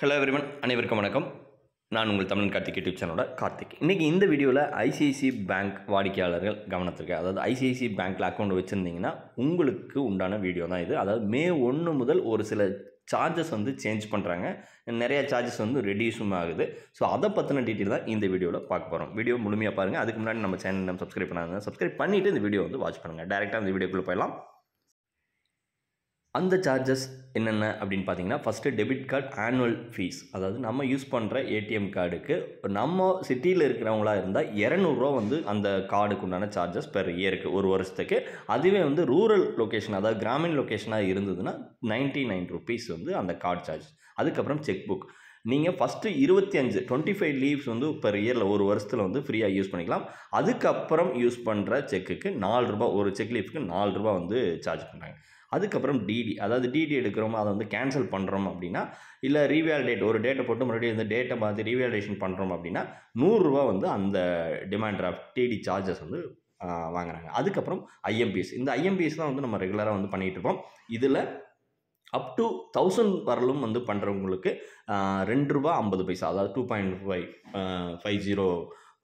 hello everyone அனைவருக்கும் வணக்கம் நான் உங்கள் தமிழ் கார்த்திக் யூடியூப் சேனலோட கார்த்திக் இன்றைக்கி இந்த வீடியோவில் ஐசிஐசி பேங்க் வாடிக்கையாளர்கள் கவனத்திற்கு அதாவது ஐசிஐசி பேங்க்கில் அக்கௌண்ட் வச்சுருந்தீங்கன்னா உங்களுக்கு உண்டான வீடியோ தான் இது அதாவது மே ஒன்று முதல் ஒரு சில சார்ஜஸ் வந்து சேஞ்ச் பண்ணுறாங்க நிறைய சார்ஜஸ் வந்து ரெடியூஸும் ஆகுது ஸோ அதை பற்றின டீட்டெயில் தான் இந்த வீடியோவில் பார்க்க போகிறோம் வீடியோ முழுமையாக பாருங்கள் அதுக்கு முன்னாடி நம்ம சேனல் நம்ம சப்ஸ்கிரைப் பண்ணாங்க சப்ஸ்கிரைப் பண்ணிவிட்டு இந்த வீடியோ வந்து வாட்ச் பண்ணுங்கள் டேரெக்டாக இந்த வீடியோக்குள்ளே போயிடலாம் அந்த சார்ஜஸ் என்னென்ன அப்படின்னு பார்த்தீங்கன்னா first debit card annual fee அதாவது நம்ம யூஸ் பண்ணுற ஏடிஎம் கார்டுக்கு நம்ம சிட்டியில் இருக்கிறவங்களா இருந்தால் இரநூறுவா வந்து அந்த கார்டுக்கு உண்டான சார்ஜஸ் பெர் இயருக்கு ஒரு வருஷத்துக்கு அதுவே வந்து ரூரல் லொக்கேஷன் அதாவது கிராமின் லொக்கேஷனாக இருந்ததுன்னா நைன்ட்டி நைன் ருபீஸ் வந்து அந்த கார்டு சார்ஜ் அதுக்கப்புறம் செக் புக் நீங்கள் ஃபஸ்ட்டு இருபத்தி அஞ்சு டுவெண்ட்டி ஃபைவ் லீவ்ஸ் வந்து பெர் இயரில் ஒரு வருஷத்தில் வந்து ஃப்ரீயாக யூஸ் பண்ணிக்கலாம் அதுக்கப்புறம் யூஸ் பண்ணுற செக்குக்கு நாலு ரூபா ஒரு செக் லீஃப்க்கு நாலு ரூபா வந்து சார்ஜ் பண்ணுறாங்க அதுக்கப்புறம் டிடி அதாவது டிடி எடுக்கிறோமோ அதை வந்து கேன்சல் பண்ணுறோம் அப்படின்னா இல்லை ரீவேலிடேட் ஒரு டேட்டை போட்டு மறுபடியும் இந்த டேட்டை பார்த்து ரீவேலிடேஷன் பண்ணுறோம் அப்படின்னா நூறுரூவா வந்து அந்த டிமாண்ட் டிராஃப்ட் டிடி சார்ஜஸ் வந்து வாங்குறாங்க அதுக்கப்புறம் ஐஎம்பிஎஸ் இந்த ஐஎம்பிஎஸ் தான் வந்து நம்ம ரெகுலராக வந்து பண்ணிகிட்டு இருப்போம் இதில் அப் டு தௌசண்ட் வரலும் வந்து பண்ணுறவங்களுக்கு ரெண்டு ரூபா ஐம்பது பைசா அதாவது two point five five zero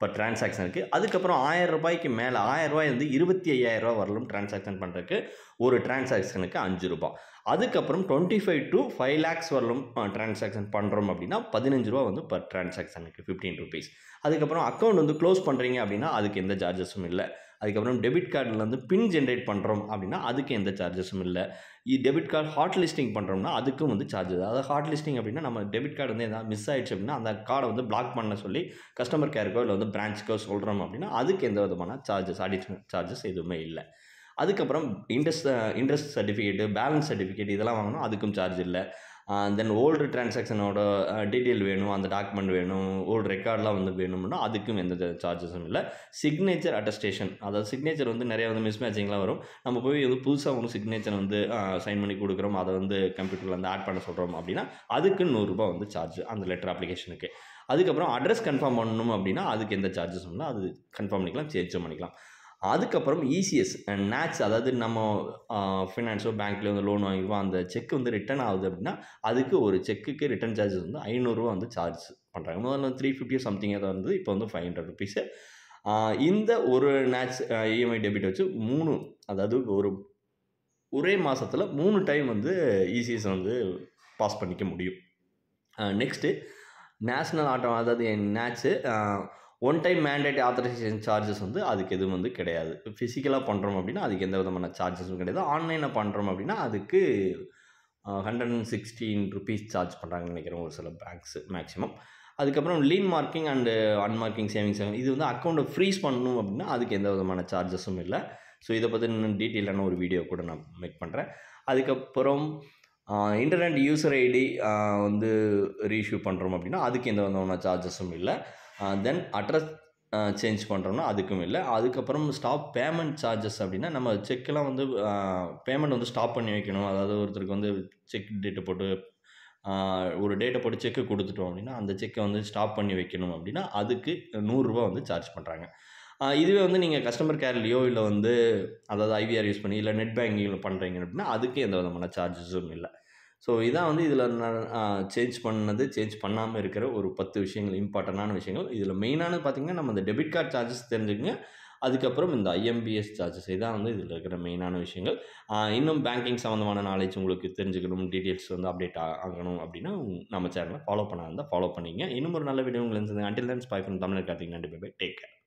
per transaction இருக்குது அதுக்கப்புறம் ஆயிரம் ரூபாய்க்கு மேலே ஆயிரம் ரூபாய் வந்து இருபத்தி ஐயாயிரம் ரூபா வரலும் டிரான்சாக்ஷன் பண்ணுறதுக்கு ஒரு டிரான்சாக்ஷனுக்கு அஞ்சு ரூபாய் அதுக்கப்புறம் twenty five to five lakhs வரலும் டிரான்சாக்ஷன் பண்ணுறோம் அப்படின்னா பதினஞ்சு ரூபா வந்து பர் டிரான்சாக்ஷனுக்கு ஃபிஃப்டீன் ருபீஸ் அதுக்கப்புறம் அக்கௌண்ட் வந்து க்ளோஸ் பண்ணுறீங்க அப்படின்னா அதுக்கு எந்த சார்ஜஸும் இல்லை அதுக்கப்புறம் டெபிட் கார்டில் வந்து பின் ஜென்ரேட் பண்ணுறோம் அப்படின்னா அதுக்கு எந்த சார்ஜஸும் இல்லை டெபிட் கார்டு ஹாட் லிஸ்டிங் பண்ணுறோம்னா அதுக்கும் வந்து சார்ஜஸ் அதாவது ஹாட் லிஸ்டிங் அப்படின்னா நம்ம டெபிட் கார்டு வந்து எதாவது மிஸ் ஆயிடுச்சு அப்படின்னா அந்த கார்டை வந்து பிளாக் பண்ண சொல்லி கஸ்டமர் கேருக்கோ இல்லை வந்து பிரான்ச்சுக்கோ சொல்கிறோம் அப்படின்னா அதுக்கு எந்த விதமான சார்ஜஸ் அடிஷ்னல் சார்ஜஸ் எதுவுமே இல்லை அதுக்கப்புறம் interest interest certificate balance certificate இதெல்லாம் வாங்கினோம் அதுக்கும் சார்ஜ் இல்லை தென் ஓல்டு டிரான்சாக்ஷனோட டீட்டெயில் வேணும் அந்த டாக்குமெண்ட் வேணும் ஓல்டு ரெக்கார்டெலாம் வந்து வேணும்னா அதுக்கும் எந்த சார்ஜஸும் இல்லை சிக்னேச்சர் அட்டஸ்டேஷன் அதாவது சிக்னேச்சர் வந்து நிறைய வந்து மிஸ் மேட்சிங்லாம் வரும் நம்ம போய் வந்து புதுசாக ஒன்று சிக்னேச்சர் வந்து சைன் பண்ணி கொடுக்குறோம் அதை வந்து கம்ப்யூட்டரில் வந்து ஆட் பண்ண சொல்கிறோம் அப்படின்னா அதுக்கு நூறுரூபா வந்து சார்ஜ் அந்த லெட்டர் அப்ளிகேஷனுக்கு அதுக்கப்புறம் அட்ரஸ் கன்ஃபார்ம் பண்ணணும் அப்படின்னா அதுக்கு எந்த சார்ஜஸ் இல்லை அது கன்ஃபார்ம் பண்ணிக்கலாம் சேஞ்சும் பண்ணிக்கலாம் அதுக்கப்புறம் இசிஎஸ் e நேக்ஸ் அதாவது நம்ம ஃபினான்ஸோ பேங்க்லேயோ வந்து லோன் வாங்கிருவோம் அந்த செக் வந்து ரிட்டர்ன் ஆகுது அப்படின்னா அதுக்கு ஒரு செக்குக்கு ரிட்டர்ன் சார்ஜஸ் வந்து ஐநூறுரூவா வந்து சார்ஜ் பண்ணுறாங்க முதல்ல த்ரீ ஃபிஃப்டியோ சம்திங் ஏதோ வந்து இப்போ வந்து ஃபைவ் ஹண்ட்ரட் ருபீஸு இந்த ஒரு நேக்ஸ் இஎம்ஐ டெபிட் வச்சு மூணு அதாவது ஒரு ஒரே மாதத்தில் மூணு டைம் வந்து இசிஎஸ் e வந்து பாஸ் பண்ணிக்க முடியும் நெக்ஸ்ட்டு நேஷ்னல் ஆட்டம் அதாவது என் நேட்ஸு one time mandate authorisation charges வந்து அதுக்கு எதுவும் வந்து கிடையாது ஃபிசிக்கலாக பண்ணுறோம் அப்படின்னா அதுக்கு எந்த விதமான சார்ஜஸும் கிடையாது ஆன்லைனில் பண்ணுறோம் அப்படின்னா அதுக்கு hundred and sixteen rupees charge பண்ணுறாங்கன்னு நினைக்கிறோம் ஒரு சில பேங்க்ஸ் மேக்ஸிமம் அதுக்கப்புறம் lien marking and unmarking savings இது வந்து அக்கௌண்ட்டை ஃப்ரீஸ் பண்ணணும் அப்படின்னா அதுக்கு எந்த விதமான சார்ஜஸும் இல்லை ஸோ இதை பற்றி இன்னும் டீட்டெயிலான ஒரு வீடியோ கூட நான் மேக் பண்ணுறேன் அதுக்கப்புறம் இன்டர்நெட் யூசர் ஐடி வந்து ரீஇஷ்யூ பண்ணுறோம் அப்படின்னா அதுக்கு எந்த விதமான சார்ஜஸும் இல்லை தென் அட்ரஸ் சேஞ்ச் பண்ணுறோம்னா அதுக்கும் இல்லை அதுக்கப்புறம் ஸ்டாப் பேமெண்ட் சார்ஜஸ் அப்படின்னா நம்ம செக்கெல்லாம் வந்து பேமெண்ட் வந்து ஸ்டாப் பண்ணி வைக்கணும் அதாவது ஒருத்தருக்கு வந்து செக் டேட்டை போட்டு ஒரு டேட்டை போட்டு செக்கு கொடுத்துட்டோம் அப்படின்னா அந்த செக்கை வந்து ஸ்டாப் பண்ணி வைக்கணும் அப்படின்னா அதுக்கு நூறுரூவா வந்து சார்ஜ் பண்ணுறாங்க இதுவே வந்து நீங்கள் கஸ்டமர் கேர்லேயோ இல்லை வந்து அதாவது ஐவிஆர் யூஸ் பண்ணி இல்லை நெட் பேங்கிங் பண்ணுறீங்க அப்படின்னா அதுக்கு எந்த விதமான சார்ஜஸும் இல்லை ஸோ இதான் வந்து இதில் சேஞ்ச் பண்ணது சேஞ்ச் பண்ணாமல் இருக்கிற ஒரு பத்து விஷயங்கள் இம்பார்ட்டண்டான விஷயங்கள் இதில் மெயினானது பார்த்திங்கன்னா நம்ம இந்த டெபிட் கார்டு சார்ஜஸ் தெரிஞ்சுக்கங்க அதுக்கப்புறம் இந்த ஐஎம்பிஎஸ் சார்ஜஸ் இதான் வந்து இதில் இருக்கிற மெயினான விஷயங்கள் இன்னும் பேங்கிங் சம்மந்தமான நாலேஜ் உங்களுக்கு தெரிஞ்சுக்கணும் டீட்டெயில்ஸ் வந்து அப்டேட் ஆகணும் அப்படின்னா நம்ம சேனலை ஃபாலோ பண்ணா ஃபாலோ பண்ணிங்க இன்னும் ஒரு நல்ல வீடியோ உங்களுக்கு until then's bye from Tamil கார்த்திங் நன்றி பை டேக் கேர்